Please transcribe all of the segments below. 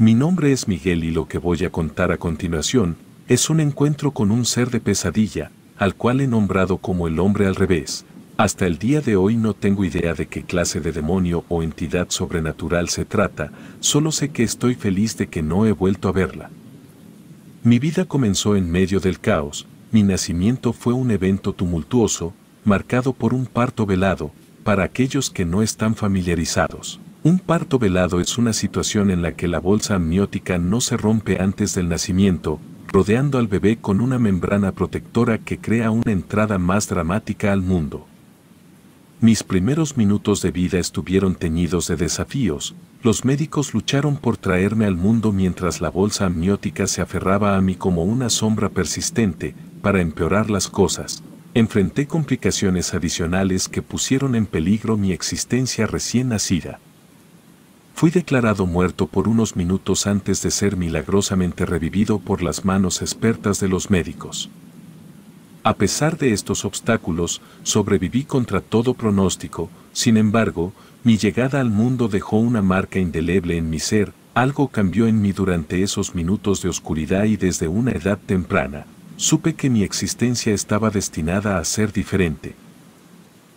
Mi nombre es Miguel y lo que voy a contar a continuación es un encuentro con un ser de pesadilla, al cual he nombrado como el hombre al revés. Hasta el día de hoy no tengo idea de qué clase de demonio o entidad sobrenatural se trata, solo sé que estoy feliz de que no he vuelto a verla. Mi vida comenzó en medio del caos, mi nacimiento fue un evento tumultuoso, marcado por un parto velado, para aquellos que no están familiarizados. Un parto velado es una situación en la que la bolsa amniótica no se rompe antes del nacimiento, rodeando al bebé con una membrana protectora que crea una entrada más dramática al mundo. Mis primeros minutos de vida estuvieron teñidos de desafíos. Los médicos lucharon por traerme al mundo mientras la bolsa amniótica se aferraba a mí como una sombra persistente para empeorar las cosas. Enfrenté complicaciones adicionales que pusieron en peligro mi existencia recién nacida. Fui declarado muerto por unos minutos antes de ser milagrosamente revivido por las manos expertas de los médicos. A pesar de estos obstáculos, sobreviví contra todo pronóstico, sin embargo, mi llegada al mundo dejó una marca indeleble en mi ser, algo cambió en mí durante esos minutos de oscuridad y desde una edad temprana, supe que mi existencia estaba destinada a ser diferente.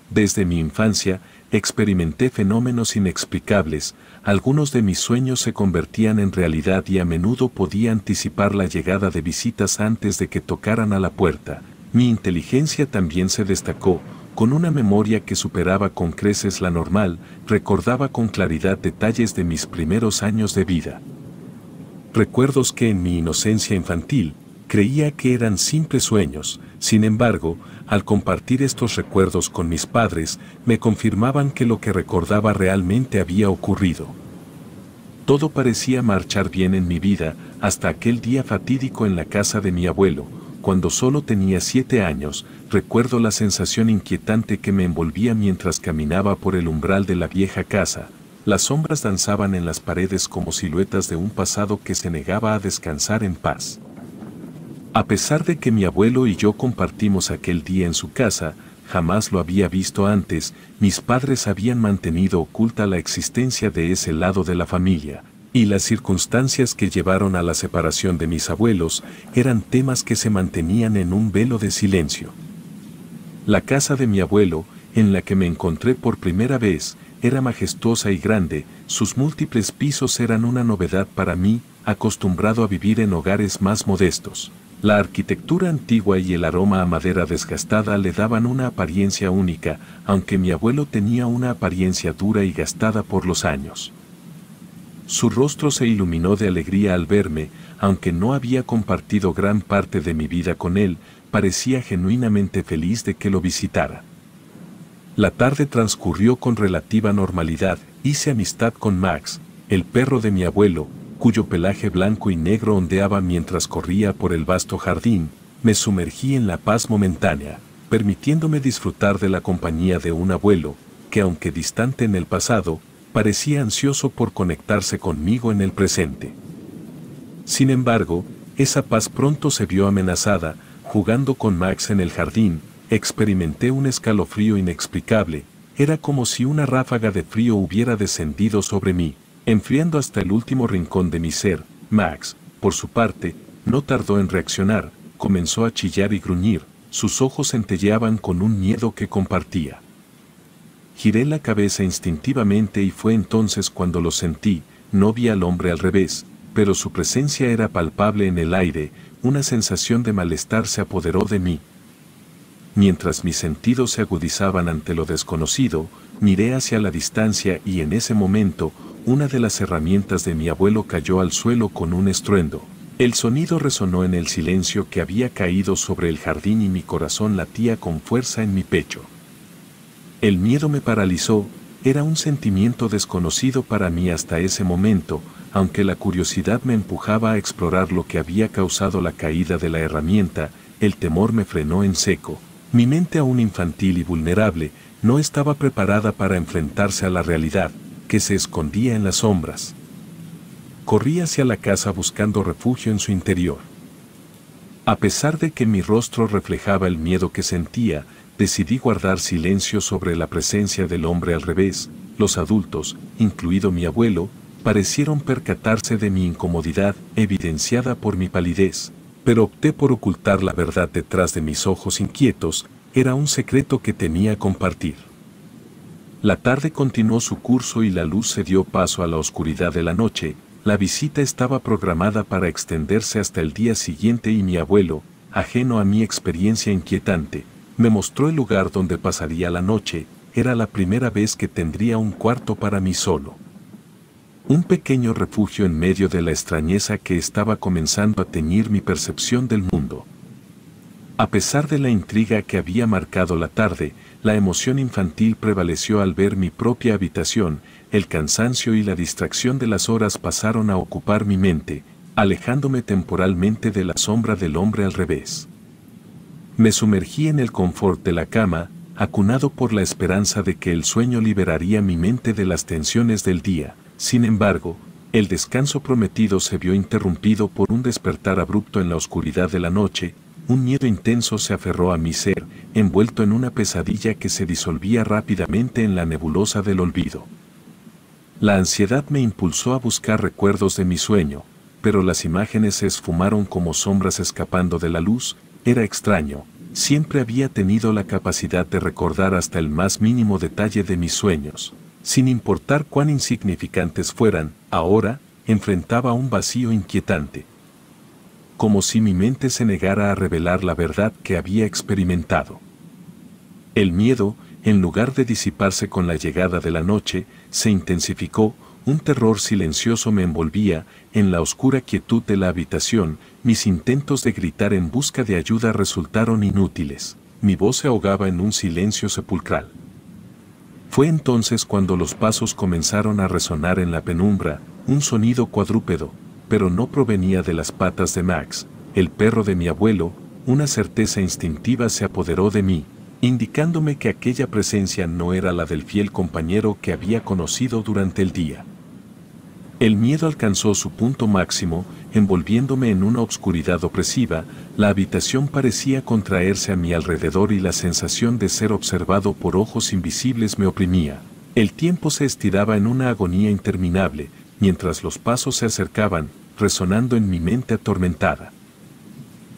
Desde mi infancia, experimenté fenómenos inexplicables, algunos de mis sueños se convertían en realidad y a menudo podía anticipar la llegada de visitas antes de que tocaran a la puerta. Mi inteligencia también se destacó, con una memoria que superaba con creces la normal, recordaba con claridad detalles de mis primeros años de vida. Recuerdos que en mi inocencia infantil Creía que eran simples sueños, sin embargo, al compartir estos recuerdos con mis padres, me confirmaban que lo que recordaba realmente había ocurrido. Todo parecía marchar bien en mi vida hasta aquel día fatídico en la casa de mi abuelo, cuando solo tenía siete años, recuerdo la sensación inquietante que me envolvía mientras caminaba por el umbral de la vieja casa, las sombras danzaban en las paredes como siluetas de un pasado que se negaba a descansar en paz. A pesar de que mi abuelo y yo compartimos aquel día en su casa, jamás lo había visto antes, mis padres habían mantenido oculta la existencia de ese lado de la familia, y las circunstancias que llevaron a la separación de mis abuelos eran temas que se mantenían en un velo de silencio. La casa de mi abuelo, en la que me encontré por primera vez, era majestuosa y grande, sus múltiples pisos eran una novedad para mí, acostumbrado a vivir en hogares más modestos. La arquitectura antigua y el aroma a madera desgastada le daban una apariencia única, aunque mi abuelo tenía una apariencia dura y gastada por los años. Su rostro se iluminó de alegría al verme, aunque no había compartido gran parte de mi vida con él, parecía genuinamente feliz de que lo visitara. La tarde transcurrió con relativa normalidad, hice amistad con Max, el perro de mi abuelo, cuyo pelaje blanco y negro ondeaba mientras corría por el vasto jardín, me sumergí en la paz momentánea, permitiéndome disfrutar de la compañía de un abuelo, que aunque distante en el pasado, parecía ansioso por conectarse conmigo en el presente. Sin embargo, esa paz pronto se vio amenazada, jugando con Max en el jardín, experimenté un escalofrío inexplicable, era como si una ráfaga de frío hubiera descendido sobre mí. Enfriando hasta el último rincón de mi ser, Max, por su parte, no tardó en reaccionar, comenzó a chillar y gruñir, sus ojos centelleaban con un miedo que compartía. Giré la cabeza instintivamente y fue entonces cuando lo sentí, no vi al hombre al revés, pero su presencia era palpable en el aire, una sensación de malestar se apoderó de mí. Mientras mis sentidos se agudizaban ante lo desconocido, miré hacia la distancia y en ese momento, una de las herramientas de mi abuelo cayó al suelo con un estruendo. El sonido resonó en el silencio que había caído sobre el jardín y mi corazón latía con fuerza en mi pecho. El miedo me paralizó, era un sentimiento desconocido para mí hasta ese momento, aunque la curiosidad me empujaba a explorar lo que había causado la caída de la herramienta, el temor me frenó en seco. Mi mente aún infantil y vulnerable, no estaba preparada para enfrentarse a la realidad que se escondía en las sombras. Corrí hacia la casa buscando refugio en su interior. A pesar de que mi rostro reflejaba el miedo que sentía, decidí guardar silencio sobre la presencia del hombre al revés. Los adultos, incluido mi abuelo, parecieron percatarse de mi incomodidad evidenciada por mi palidez, pero opté por ocultar la verdad detrás de mis ojos inquietos era un secreto que tenía compartir. La tarde continuó su curso y la luz se dio paso a la oscuridad de la noche. La visita estaba programada para extenderse hasta el día siguiente y mi abuelo, ajeno a mi experiencia inquietante, me mostró el lugar donde pasaría la noche. Era la primera vez que tendría un cuarto para mí solo. Un pequeño refugio en medio de la extrañeza que estaba comenzando a teñir mi percepción del mundo. A pesar de la intriga que había marcado la tarde, la emoción infantil prevaleció al ver mi propia habitación, el cansancio y la distracción de las horas pasaron a ocupar mi mente, alejándome temporalmente de la sombra del hombre al revés. Me sumergí en el confort de la cama, acunado por la esperanza de que el sueño liberaría mi mente de las tensiones del día. Sin embargo, el descanso prometido se vio interrumpido por un despertar abrupto en la oscuridad de la noche, un miedo intenso se aferró a mi ser, envuelto en una pesadilla que se disolvía rápidamente en la nebulosa del olvido. La ansiedad me impulsó a buscar recuerdos de mi sueño, pero las imágenes se esfumaron como sombras escapando de la luz, era extraño, siempre había tenido la capacidad de recordar hasta el más mínimo detalle de mis sueños. Sin importar cuán insignificantes fueran, ahora, enfrentaba un vacío inquietante como si mi mente se negara a revelar la verdad que había experimentado. El miedo, en lugar de disiparse con la llegada de la noche, se intensificó, un terror silencioso me envolvía, en la oscura quietud de la habitación, mis intentos de gritar en busca de ayuda resultaron inútiles, mi voz se ahogaba en un silencio sepulcral. Fue entonces cuando los pasos comenzaron a resonar en la penumbra, un sonido cuadrúpedo, pero no provenía de las patas de Max, el perro de mi abuelo, una certeza instintiva se apoderó de mí, indicándome que aquella presencia no era la del fiel compañero que había conocido durante el día. El miedo alcanzó su punto máximo, envolviéndome en una obscuridad opresiva, la habitación parecía contraerse a mi alrededor y la sensación de ser observado por ojos invisibles me oprimía. El tiempo se estiraba en una agonía interminable, mientras los pasos se acercaban, resonando en mi mente atormentada.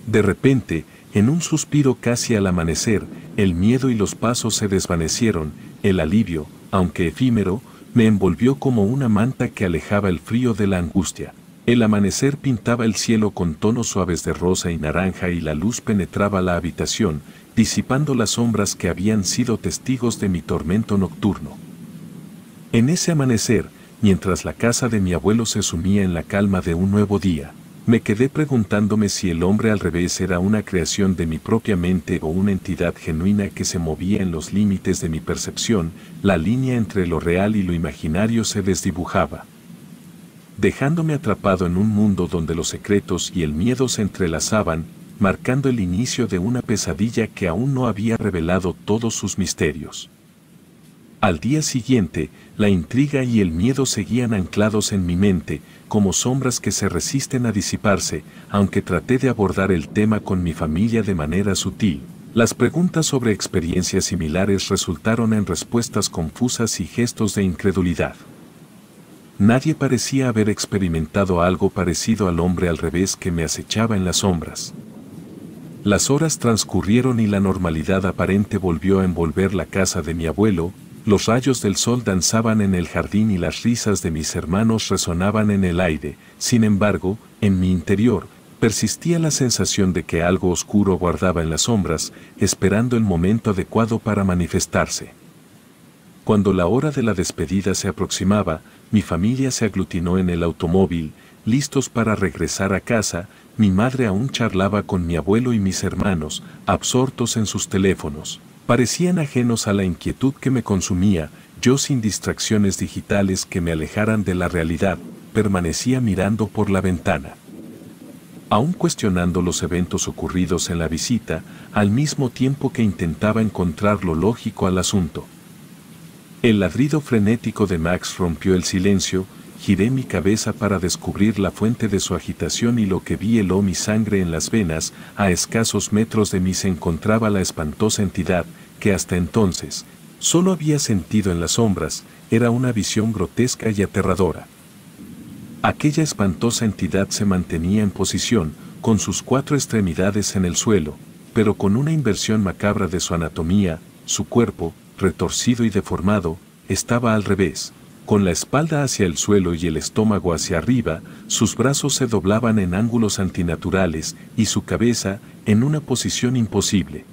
De repente, en un suspiro casi al amanecer, el miedo y los pasos se desvanecieron, el alivio, aunque efímero, me envolvió como una manta que alejaba el frío de la angustia. El amanecer pintaba el cielo con tonos suaves de rosa y naranja y la luz penetraba la habitación, disipando las sombras que habían sido testigos de mi tormento nocturno. En ese amanecer, mientras la casa de mi abuelo se sumía en la calma de un nuevo día, me quedé preguntándome si el hombre al revés era una creación de mi propia mente o una entidad genuina que se movía en los límites de mi percepción, la línea entre lo real y lo imaginario se desdibujaba. Dejándome atrapado en un mundo donde los secretos y el miedo se entrelazaban, marcando el inicio de una pesadilla que aún no había revelado todos sus misterios. Al día siguiente, la intriga y el miedo seguían anclados en mi mente, como sombras que se resisten a disiparse, aunque traté de abordar el tema con mi familia de manera sutil. Las preguntas sobre experiencias similares resultaron en respuestas confusas y gestos de incredulidad. Nadie parecía haber experimentado algo parecido al hombre al revés que me acechaba en las sombras. Las horas transcurrieron y la normalidad aparente volvió a envolver la casa de mi abuelo, los rayos del sol danzaban en el jardín y las risas de mis hermanos resonaban en el aire. Sin embargo, en mi interior, persistía la sensación de que algo oscuro guardaba en las sombras, esperando el momento adecuado para manifestarse. Cuando la hora de la despedida se aproximaba, mi familia se aglutinó en el automóvil, listos para regresar a casa, mi madre aún charlaba con mi abuelo y mis hermanos, absortos en sus teléfonos. Parecían ajenos a la inquietud que me consumía, yo sin distracciones digitales que me alejaran de la realidad, permanecía mirando por la ventana. Aún cuestionando los eventos ocurridos en la visita, al mismo tiempo que intentaba encontrar lo lógico al asunto. El ladrido frenético de Max rompió el silencio, Giré mi cabeza para descubrir la fuente de su agitación y lo que vi heló mi sangre en las venas, a escasos metros de mí se encontraba la espantosa entidad, que hasta entonces, solo había sentido en las sombras, era una visión grotesca y aterradora. Aquella espantosa entidad se mantenía en posición, con sus cuatro extremidades en el suelo, pero con una inversión macabra de su anatomía, su cuerpo, retorcido y deformado, estaba al revés, con la espalda hacia el suelo y el estómago hacia arriba, sus brazos se doblaban en ángulos antinaturales y su cabeza en una posición imposible.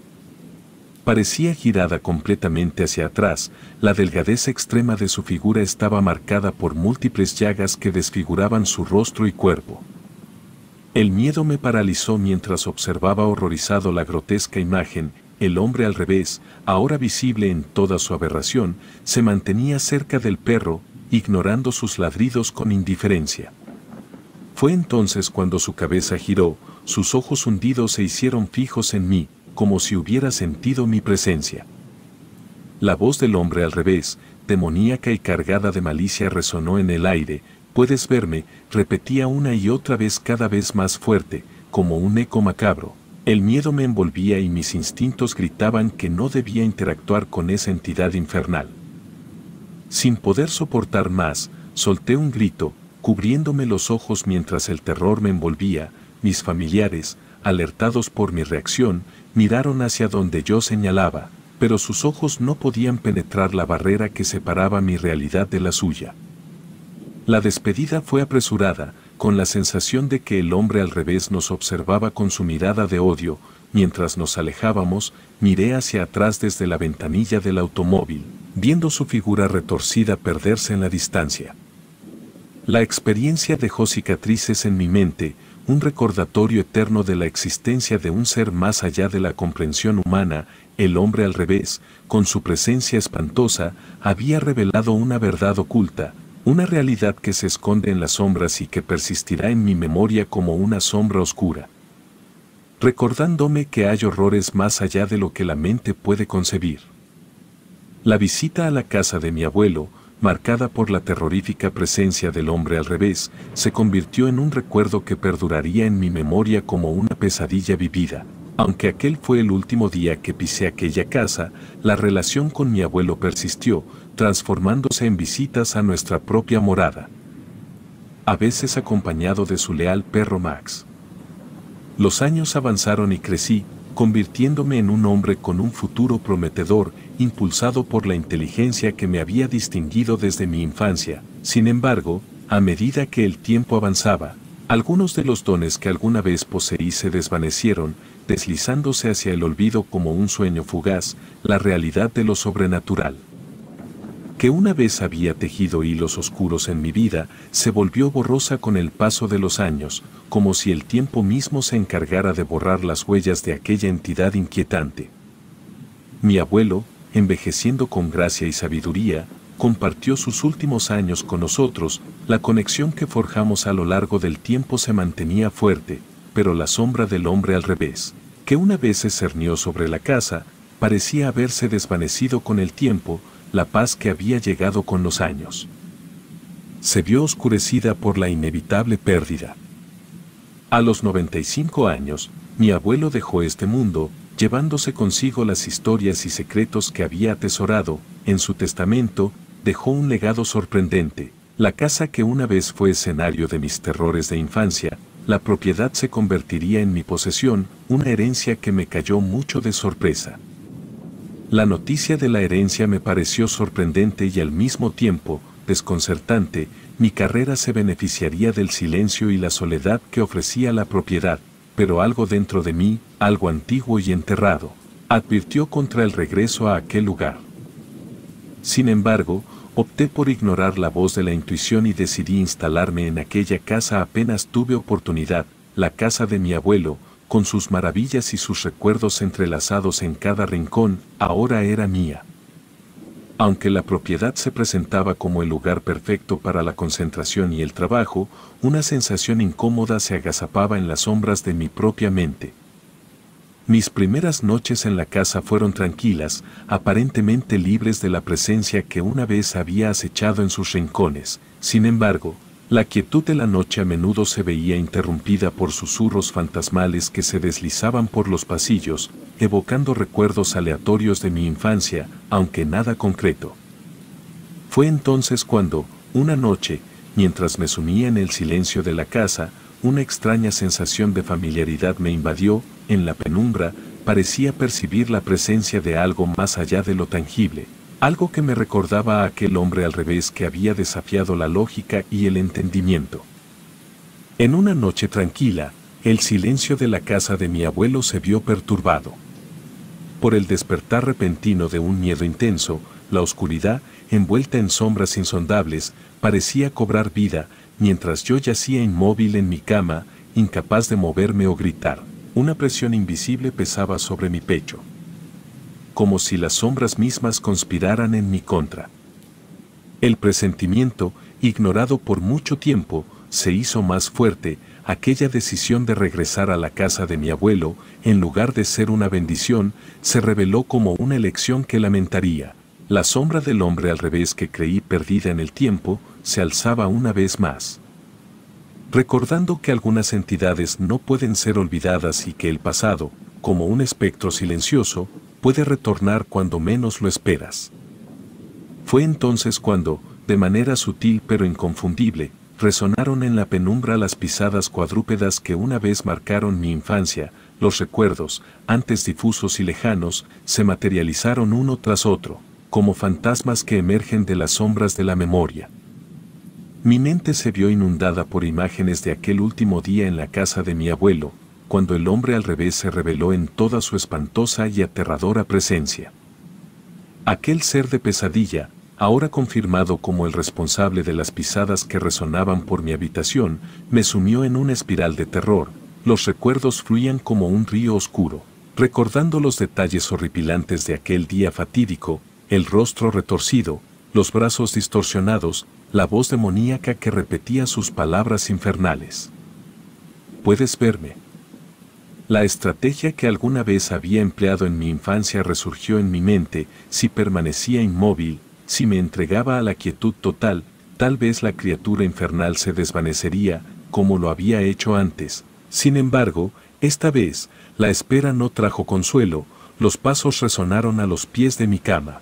Parecía girada completamente hacia atrás, la delgadez extrema de su figura estaba marcada por múltiples llagas que desfiguraban su rostro y cuerpo. El miedo me paralizó mientras observaba horrorizado la grotesca imagen el hombre al revés, ahora visible en toda su aberración, se mantenía cerca del perro, ignorando sus ladridos con indiferencia. Fue entonces cuando su cabeza giró, sus ojos hundidos se hicieron fijos en mí, como si hubiera sentido mi presencia. La voz del hombre al revés, demoníaca y cargada de malicia resonó en el aire, puedes verme, repetía una y otra vez cada vez más fuerte, como un eco macabro, el miedo me envolvía y mis instintos gritaban que no debía interactuar con esa entidad infernal. Sin poder soportar más, solté un grito, cubriéndome los ojos mientras el terror me envolvía, mis familiares, alertados por mi reacción, miraron hacia donde yo señalaba, pero sus ojos no podían penetrar la barrera que separaba mi realidad de la suya. La despedida fue apresurada, con la sensación de que el hombre al revés nos observaba con su mirada de odio, mientras nos alejábamos, miré hacia atrás desde la ventanilla del automóvil, viendo su figura retorcida perderse en la distancia. La experiencia dejó cicatrices en mi mente, un recordatorio eterno de la existencia de un ser más allá de la comprensión humana, el hombre al revés, con su presencia espantosa, había revelado una verdad oculta, una realidad que se esconde en las sombras y que persistirá en mi memoria como una sombra oscura. Recordándome que hay horrores más allá de lo que la mente puede concebir. La visita a la casa de mi abuelo, marcada por la terrorífica presencia del hombre al revés, se convirtió en un recuerdo que perduraría en mi memoria como una pesadilla vivida. Aunque aquel fue el último día que pisé aquella casa, la relación con mi abuelo persistió, transformándose en visitas a nuestra propia morada. A veces acompañado de su leal perro Max. Los años avanzaron y crecí, convirtiéndome en un hombre con un futuro prometedor, impulsado por la inteligencia que me había distinguido desde mi infancia. Sin embargo, a medida que el tiempo avanzaba, algunos de los dones que alguna vez poseí se desvanecieron, deslizándose hacia el olvido como un sueño fugaz, la realidad de lo sobrenatural que una vez había tejido hilos oscuros en mi vida, se volvió borrosa con el paso de los años, como si el tiempo mismo se encargara de borrar las huellas de aquella entidad inquietante. Mi abuelo, envejeciendo con gracia y sabiduría, compartió sus últimos años con nosotros, la conexión que forjamos a lo largo del tiempo se mantenía fuerte, pero la sombra del hombre al revés, que una vez se cernió sobre la casa, parecía haberse desvanecido con el tiempo, la paz que había llegado con los años. Se vio oscurecida por la inevitable pérdida. A los 95 años, mi abuelo dejó este mundo, llevándose consigo las historias y secretos que había atesorado, en su testamento, dejó un legado sorprendente, la casa que una vez fue escenario de mis terrores de infancia, la propiedad se convertiría en mi posesión, una herencia que me cayó mucho de sorpresa. La noticia de la herencia me pareció sorprendente y al mismo tiempo desconcertante, mi carrera se beneficiaría del silencio y la soledad que ofrecía la propiedad, pero algo dentro de mí, algo antiguo y enterrado, advirtió contra el regreso a aquel lugar. Sin embargo, opté por ignorar la voz de la intuición y decidí instalarme en aquella casa apenas tuve oportunidad, la casa de mi abuelo, con sus maravillas y sus recuerdos entrelazados en cada rincón, ahora era mía. Aunque la propiedad se presentaba como el lugar perfecto para la concentración y el trabajo, una sensación incómoda se agazapaba en las sombras de mi propia mente. Mis primeras noches en la casa fueron tranquilas, aparentemente libres de la presencia que una vez había acechado en sus rincones. Sin embargo, la quietud de la noche a menudo se veía interrumpida por susurros fantasmales que se deslizaban por los pasillos, evocando recuerdos aleatorios de mi infancia, aunque nada concreto. Fue entonces cuando, una noche, mientras me sumía en el silencio de la casa, una extraña sensación de familiaridad me invadió, en la penumbra, parecía percibir la presencia de algo más allá de lo tangible, algo que me recordaba a aquel hombre al revés que había desafiado la lógica y el entendimiento. En una noche tranquila, el silencio de la casa de mi abuelo se vio perturbado. Por el despertar repentino de un miedo intenso, la oscuridad, envuelta en sombras insondables, parecía cobrar vida, mientras yo yacía inmóvil en mi cama, incapaz de moverme o gritar. Una presión invisible pesaba sobre mi pecho como si las sombras mismas conspiraran en mi contra. El presentimiento, ignorado por mucho tiempo, se hizo más fuerte, aquella decisión de regresar a la casa de mi abuelo, en lugar de ser una bendición, se reveló como una elección que lamentaría. La sombra del hombre al revés que creí perdida en el tiempo, se alzaba una vez más. Recordando que algunas entidades no pueden ser olvidadas y que el pasado, como un espectro silencioso, puede retornar cuando menos lo esperas. Fue entonces cuando, de manera sutil pero inconfundible, resonaron en la penumbra las pisadas cuadrúpedas que una vez marcaron mi infancia, los recuerdos, antes difusos y lejanos, se materializaron uno tras otro, como fantasmas que emergen de las sombras de la memoria. Mi mente se vio inundada por imágenes de aquel último día en la casa de mi abuelo, cuando el hombre al revés se reveló en toda su espantosa y aterradora presencia. Aquel ser de pesadilla, ahora confirmado como el responsable de las pisadas que resonaban por mi habitación, me sumió en una espiral de terror. Los recuerdos fluían como un río oscuro. Recordando los detalles horripilantes de aquel día fatídico, el rostro retorcido, los brazos distorsionados, la voz demoníaca que repetía sus palabras infernales. Puedes verme, la estrategia que alguna vez había empleado en mi infancia resurgió en mi mente, si permanecía inmóvil, si me entregaba a la quietud total, tal vez la criatura infernal se desvanecería, como lo había hecho antes. Sin embargo, esta vez, la espera no trajo consuelo, los pasos resonaron a los pies de mi cama.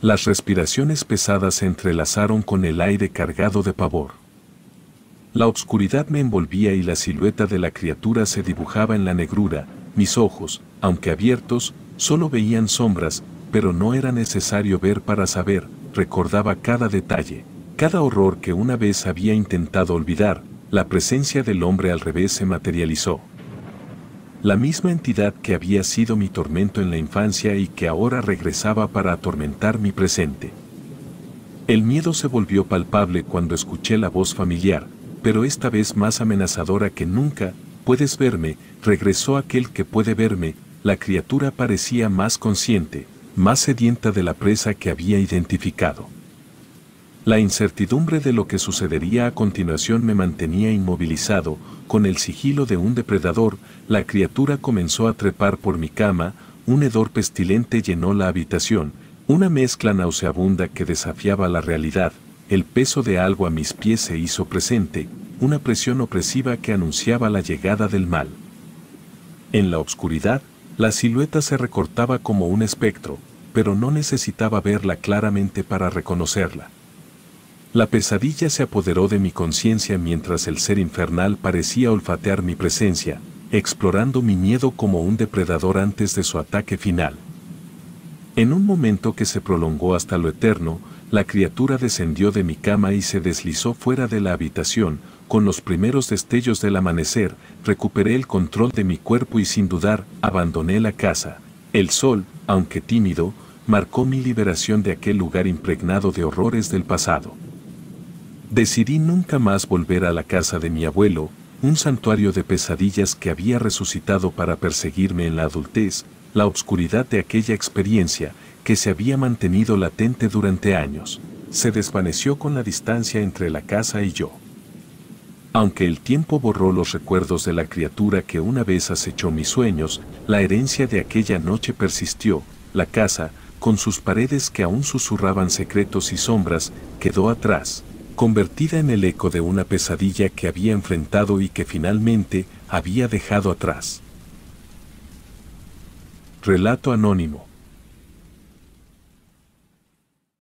Las respiraciones pesadas se entrelazaron con el aire cargado de pavor. La oscuridad me envolvía y la silueta de la criatura se dibujaba en la negrura, mis ojos, aunque abiertos, solo veían sombras, pero no era necesario ver para saber, recordaba cada detalle, cada horror que una vez había intentado olvidar, la presencia del hombre al revés se materializó. La misma entidad que había sido mi tormento en la infancia y que ahora regresaba para atormentar mi presente. El miedo se volvió palpable cuando escuché la voz familiar, pero esta vez más amenazadora que nunca, puedes verme, regresó aquel que puede verme, la criatura parecía más consciente, más sedienta de la presa que había identificado. La incertidumbre de lo que sucedería a continuación me mantenía inmovilizado, con el sigilo de un depredador, la criatura comenzó a trepar por mi cama, un hedor pestilente llenó la habitación, una mezcla nauseabunda que desafiaba la realidad, el peso de algo a mis pies se hizo presente, una presión opresiva que anunciaba la llegada del mal. En la oscuridad, la silueta se recortaba como un espectro, pero no necesitaba verla claramente para reconocerla. La pesadilla se apoderó de mi conciencia mientras el ser infernal parecía olfatear mi presencia, explorando mi miedo como un depredador antes de su ataque final. En un momento que se prolongó hasta lo eterno, la criatura descendió de mi cama y se deslizó fuera de la habitación, con los primeros destellos del amanecer, recuperé el control de mi cuerpo y sin dudar, abandoné la casa. El sol, aunque tímido, marcó mi liberación de aquel lugar impregnado de horrores del pasado. Decidí nunca más volver a la casa de mi abuelo, un santuario de pesadillas que había resucitado para perseguirme en la adultez, la obscuridad de aquella experiencia que se había mantenido latente durante años, se desvaneció con la distancia entre la casa y yo. Aunque el tiempo borró los recuerdos de la criatura que una vez acechó mis sueños, la herencia de aquella noche persistió, la casa, con sus paredes que aún susurraban secretos y sombras, quedó atrás, convertida en el eco de una pesadilla que había enfrentado y que finalmente había dejado atrás. Relato anónimo.